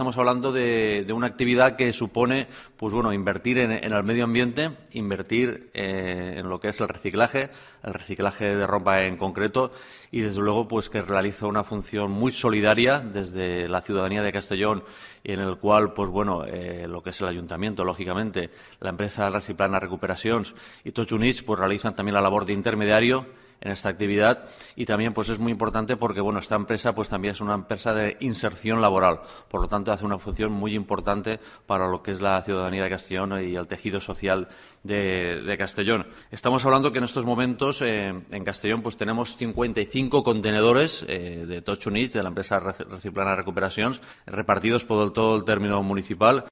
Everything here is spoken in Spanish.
Estamos hablando de, una actividad que supone, pues bueno, invertir en, el medio ambiente, invertir eh, en lo que es el reciclaje, el reciclaje de ropa en concreto, y desde luego, pues que realiza una función muy solidaria desde la ciudadanía de Castellón, en el cual, pues bueno, eh, lo que es el ayuntamiento, lógicamente, la empresa Reciplana Recuperación y Tochunich pues realizan también la labor de intermediario en esta actividad y también pues es muy importante porque bueno esta empresa pues también es una empresa de inserción laboral por lo tanto hace una función muy importante para lo que es la ciudadanía de Castellón y el tejido social de, Castellón estamos hablando que en estos momentos eh, en Castellón pues tenemos 55 contenedores eh, de Tochunich de la empresa Reciplana Recuperación, repartidos por todo el término municipal